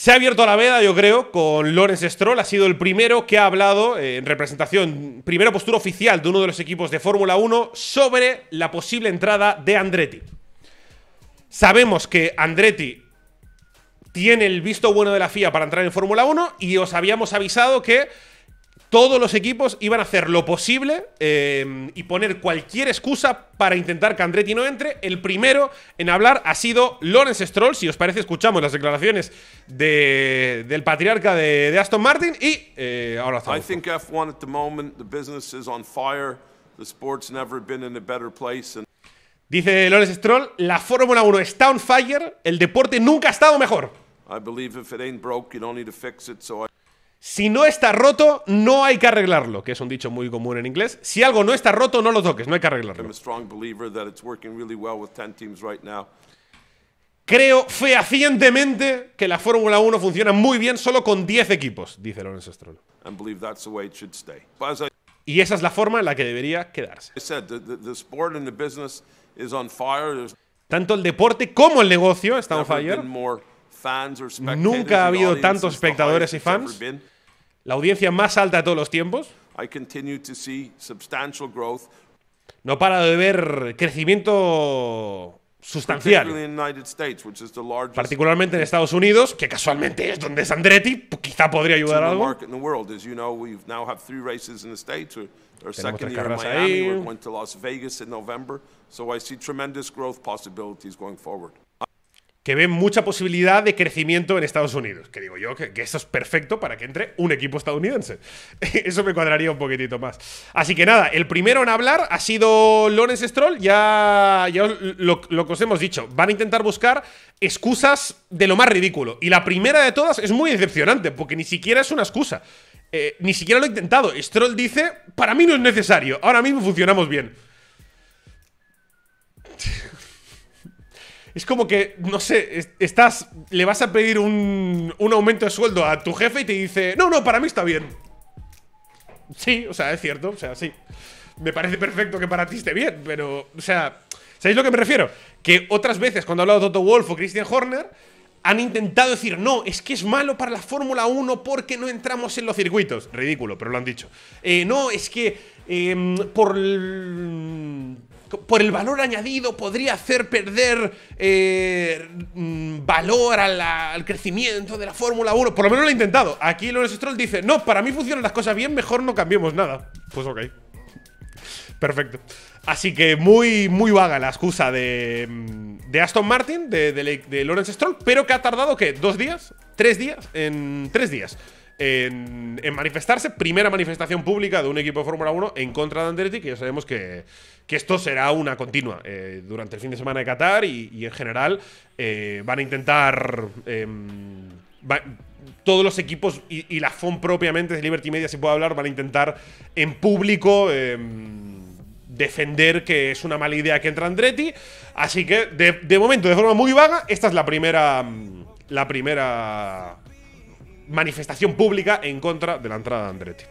Se ha abierto la veda, yo creo, con Lorenz Stroll. Ha sido el primero que ha hablado eh, en representación, primera postura oficial de uno de los equipos de Fórmula 1 sobre la posible entrada de Andretti. Sabemos que Andretti tiene el visto bueno de la FIA para entrar en Fórmula 1 y os habíamos avisado que todos los equipos iban a hacer lo posible eh, y poner cualquier excusa para intentar que Andretti no entre. El primero en hablar ha sido Lawrence Stroll. Si os parece, escuchamos las declaraciones del patriarca de, Aston Martin y eh, ahora estamos. Dice Lawrence Stroll, la Fórmula 1 está on fire, el deporte nunca ha estado mejor. Si no está roto, no hay que arreglarlo, que es un dicho muy común en inglés. Si algo no está roto, no lo toques, no hay que arreglarlo. Creo fehacientemente que la Fórmula 1 funciona muy bien solo con 10 equipos, dice Lorenzo Stroll. Y esa es la forma en la que debería quedarse. Tanto el deporte como el negocio están fallando. Nunca ha habido tantos espectadores y fans. La audiencia más alta de todos los tiempos. No para de ver crecimiento sustancial. Particularmente en Estados Unidos, que casualmente es donde es Andretti, pues quizá podría ayudar a algo. Tenemos tres carreras ahí que ve mucha posibilidad de crecimiento en Estados Unidos. Que digo yo que, eso es perfecto para que entre un equipo estadounidense. eso me cuadraría un poquitito más. Así que nada, el primero en hablar ha sido lorenz Stroll. Ya, lo, que os hemos dicho, van a intentar buscar excusas de lo más ridículo. Y la primera de todas es muy decepcionante, porque ni siquiera es una excusa. Eh, ni siquiera lo he intentado. Stroll dice, para mí no es necesario, ahora mismo funcionamos bien. Es como que, no sé, estás. Le vas a pedir un, un aumento de sueldo a tu jefe y te dice. No, no, para mí está bien. Sí, o sea, es cierto, o sea, sí. Me parece perfecto que para ti esté bien, pero. O sea. ¿Sabéis lo que me refiero? Que otras veces, cuando ha hablado Toto Wolf o Christian Horner, han intentado decir, no, es que es malo para la Fórmula 1 porque no entramos en los circuitos. Ridículo, pero lo han dicho. Eh, no, es que em, por, por el valor añadido podría hacer perder eh, mm, valor al crecimiento de la Fórmula 1. Por lo menos lo he intentado. Aquí Lorenz Stroll dice, no, para mí funcionan las cosas bien, mejor no cambiemos nada. Pues ok. Perfecto. Así que muy, muy vaga la excusa de, mm, Aston Martin, de, de, Lawrence Stroll, pero que ha tardado, ¿qué? ¿Dos días? ¿Tres días? En tres días en, manifestarse. Primera manifestación pública de un equipo de Fórmula 1 en contra de Andretti, que ya sabemos que, esto será una continua eh, durante el fin de semana de Qatar y, en general eh, van a intentar. Em, todos los equipos y, la FON propiamente de Liberty Media, si puedo hablar, van a intentar en público em, defender que es una mala idea que entra Andretti. Así que, de, de, momento, de forma muy vaga, esta es la primera. La primera manifestación pública en contra de la entrada de Andretti.